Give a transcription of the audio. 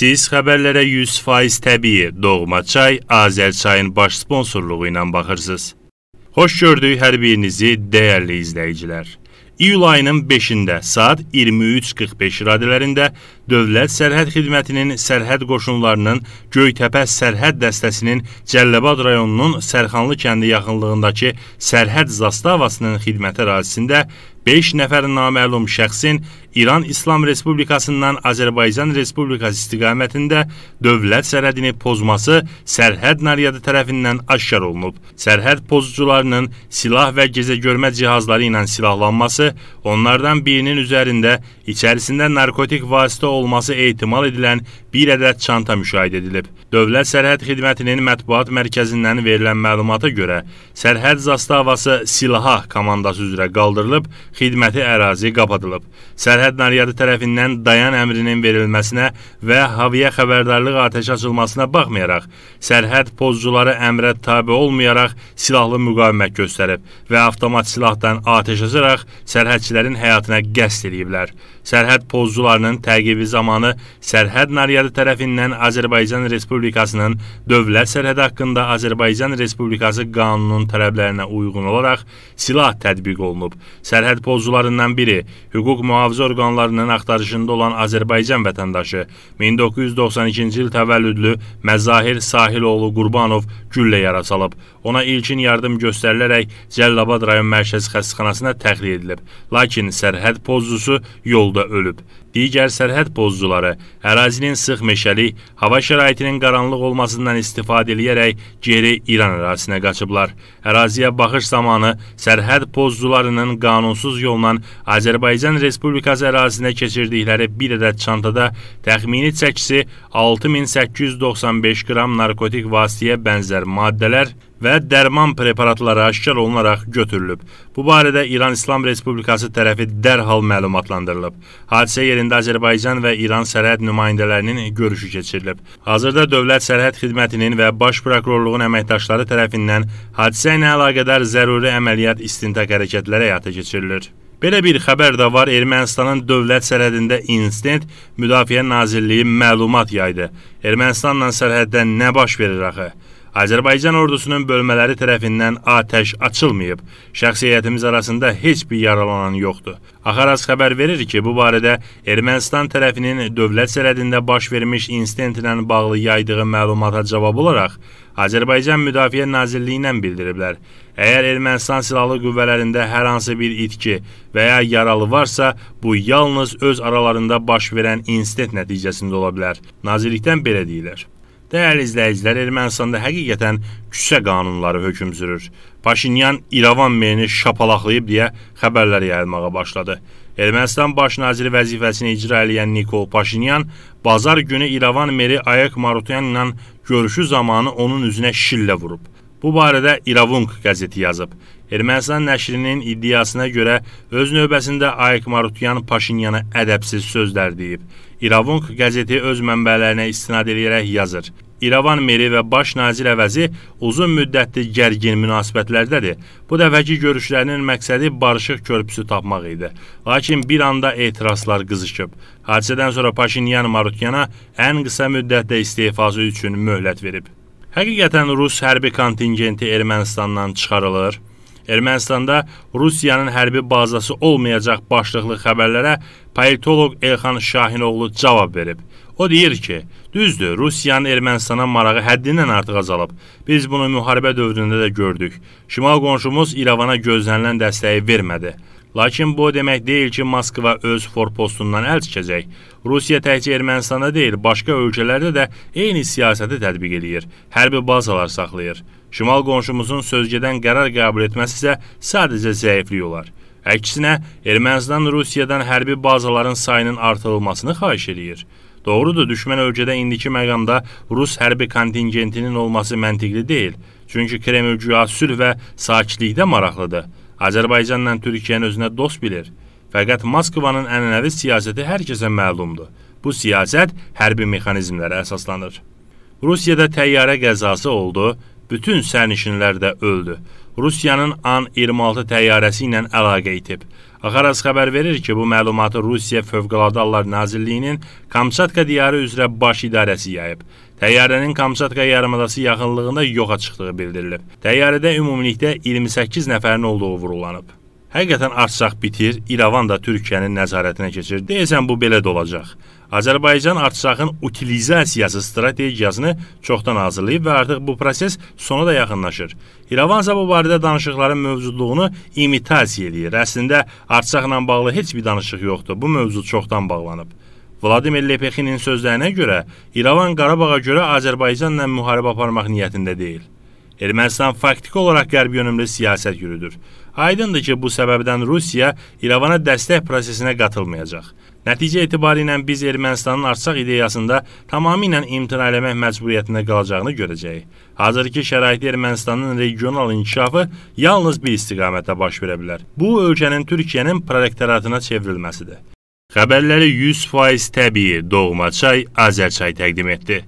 Siz xəbərlərə 100% təbii Doğma Çay Azərçayın baş sponsorluğu ilə baxırsınız. Xoş gördük hər birinizi dəyərli izləyicilər. İyul ayının 5-də saat 23:45 radələrində Dövlət Sərhəd Xidmətinin sərhəd qoşunlarının Göytəpə sərhəd dəstəsinin Cəlləbad rayonunun Sərxanlı kəndi yaxınlığındakı sərhəd zastavasının xidməti ərazisində 5 nəfər naməlum şəxsin İran İslam Respublikasından Azərbaycan Respublikası istiqamətində dövlət sərhədini pozması sərhəd naryadi tərəfindən aşkar olunub. Sərhəd pozucularının silah və gecə görmə cihazları ilə silahlanması, onlardan birinin üzərində içərisində narkotik vasitə olması ehtimal edilən bir ədəd çanta müşahidə edilib. Dövlət Sərhəd Xidmətinin mətbuat mərkəzindən verilən məlumata görə sərhəd zastavası silaha komandası üzrə qaldırılıb xidməti ərazi qapadılıb. Sərhəd naryadi tərəfindən dayan əmrinin verilməsinə və haviyə xəbərdarlıq atəşi açılmasına baxmayaraq, sərhəd pozcuları əmrə tabi olmayaraq silahlı müqavimət göstərib və avtomat silahdan atəş açaraq sərhədçilərin həyatına qəsd ediblər sərhəd pozcularının təqibi zamanı sərhəd naryadi tərəfindən Azərbaycan Respublikasının dövlət sərhədi haqqında Azərbaycan Respublikası qanununun tələblərinə uyğun olaraq silah tətbiq olunub. Sərhəd pozcularından biri hüquq mühafizə orqanlarının axtarışında olan Azərbaycan vətəndaşı 1992-ci il təvəllüdlü Məzahir Sahiloğlu Qurbanov güllə yara salıb. Ona ilkin yardım göstərilərək Cəllabad rayon mərkəzi xəstəxanasına təxliyə edilib. Lakin sərhəd pozcusu yol yolda ölüp digər sərhəd pozcuları ərazinin sıx meşəlik, hava şəraitinin qaranlıq olmasından istifadə edərək geri İran ərazisinə qaçıblar. Əraziyə baxış zamanı sərhəd pozcularının qanunsuz yolla Azərbaycan Respublikası ərazisinə keçirdikləri bir ədəd çantada təxmini çəkisi 6895 qram narkotik vasitəyə bənzər maddələr və dərman preparatları aşkar olunaraq götürülüb. Bu barədə İran İslam Respublikası tərəfi dərhal məlumatlandırılıb. Hadisə yerində yerində Azərbaycan və İran sərhəd nümayəndələrinin görüşü keçirilib. Hazırda Dövlət Sərhəd Xidmətinin və Baş Prokurorluğun əməkdaşları tərəfindən hadisə ilə əlaqədar zəruri əməliyyat istintaq hərəkətləri həyata keçirilir. Belə bir xəbər də var, Ermənistanın dövlət sərhədində insident Müdafiə Nazirliyi məlumat yaydı. Ermənistanla sərhəddə nə baş verir axı? Azərbaycan ordusunun bölmələri tərəfindən atəş açılmayıb. Şəxsiyyətimiz arasında heç bir yaralanan yoxdur. Axaras xəbər verir ki, bu barədə Ermənistan tərəfinin dövlət sərhədində baş vermiş insidentlə bağlı yaydığı məlumata cavab olaraq Azərbaycan Müdafiə Nazirliyindən bildiriblər. Əgər Ermənistan silahlı qüvvələrində hər hansı bir itki və ya yaralı varsa, bu yalnız öz aralarında baş verən insident nəticəsində ola bilər. Nazirlikdən belə deyirlər. Dəyərli izləyicilər, Ermənistanda həqiqətən küsə qanunları hökm sürür. Paşinyan İrəvan merini şapalaqlayıb deyə xəbərlər yayılmağa başladı. Ermənistan baş naziri vəzifəsini icra edən Nikol Paşinyan bazar günü İrəvan meri Ayaq Marutyan ilə görüşü zamanı onun üzünə şillə vurub. Bu barədə İravunk qəzeti yazıb. Ermənistan nəşrinin iddiasına görə öz növbəsində Ayaq Marutyan Paşinyana ədəbsiz sözlər deyib. İravonq qəzeti öz mənbələrinə istinad edərək yazır. İrəvan meri və baş nazir əvəzi uzun müddətli gərgin münasibətlərdədir. Bu dəfəki görüşlərinin məqsədi barışıq körpüsü tapmaq idi. Lakin bir anda etirazlar qızışıb. Hadisədən sonra Paşinyan Marutyana ən qısa müddətdə istefası üçün möhlət verib. Həqiqətən Rus hərbi kontingenti Ermənistandan çıxarılır. Ermənistanda Rusiyanın hərbi bazası olmayacaq başlıqlı xəbərlərə politoloq Elxan Şahinoğlu cavab verib. O deyir ki, düzdür, Rusiyanın Ermənistana marağı həddindən artıq azalıb. Biz bunu müharibə dövründə də gördük. Şimal qonşumuz İrəvana gözlənilən dəstəyi vermədi. Lakin bu o demək deyil ki, Moskva öz forpostundan əl çəkəcək. Rusiya təkcə Ermənistanda deyil, başqa ölkələrdə də eyni siyasəti tətbiq eləyir, hərbi bazalar saxlayır. Şimal qonşumuzun sözgedən qərar qəbul etməsi isə sadəcə zəiflik olar. Əksinə, Ermənistan Rusiyadan hərbi bazaların sayının artırılmasını xahiş eləyir. Doğrudur, düşmən ölkədə indiki məqamda rus hərbi kontingentinin olması məntiqli deyil. Çünki Kreml güya sülh və sakitlikdə maraqlıdır. Azərbaycanla Türkiyəni özünə dost bilir. Fəqət Moskvanın ənənəvi siyasəti hər kəsə məlumdur. Bu siyasət hərbi mexanizmlərə əsaslanır. Rusiyada təyyarə qəzası oldu, bütün sərnişinlər də öldü. Rusiyanın An-26 təyyarəsi ilə əlaqə itib. Axaras xəbər verir ki, bu məlumatı Rusiya Fövqəladə Hallar Nazirliyinin Kamçatka diyarı üzrə baş idarəsi yayıb. Təyyarənin Kamçatka yarımadası yaxınlığında yoxa çıxdığı bildirilib. Təyyarədə ümumilikdə 28 nəfərin olduğu vurulanıb. Həqiqətən Artsaq bitir, İrəvan da Türkiyənin nəzarətinə keçir. Deyəsən bu belə də olacaq. Azərbaycan artçağın utilizasiyası strategiyasını çoxdan hazırlayıb və artıq bu proses sona da yaxınlaşır. İrəvansa bu barədə danışıqların mövcudluğunu imitasiya eləyir. Əslində artçaqla bağlı heç bir danışıq yoxdur. Bu mövzu çoxdan bağlanıb. Vladimir Lepexinin sözlərinə görə İrəvan Qarabağa görə Azərbaycanla müharibə aparmaq niyyətində deyil. Ermənistan faktiki olaraq qərb yönümlü siyasət yürüdür. Aydındır ki, bu səbəbdən Rusiya İrəvana dəstək prosesinə qatılmayacaq. Nəticə etibarilə biz Ermənistanın artsaq ideyasında tamamilə imtina eləmək məcburiyyətində qalacağını görəcəyik. Hazırki şəraitdə Ermənistanın regional inkişafı yalnız bir istiqamətdə baş verə bilər. Bu ölkənin Türkiyənin protektoratına çevrilməsidir. Xəbərləri 100% təbii Doğma çay Azərçay təqdim etdi.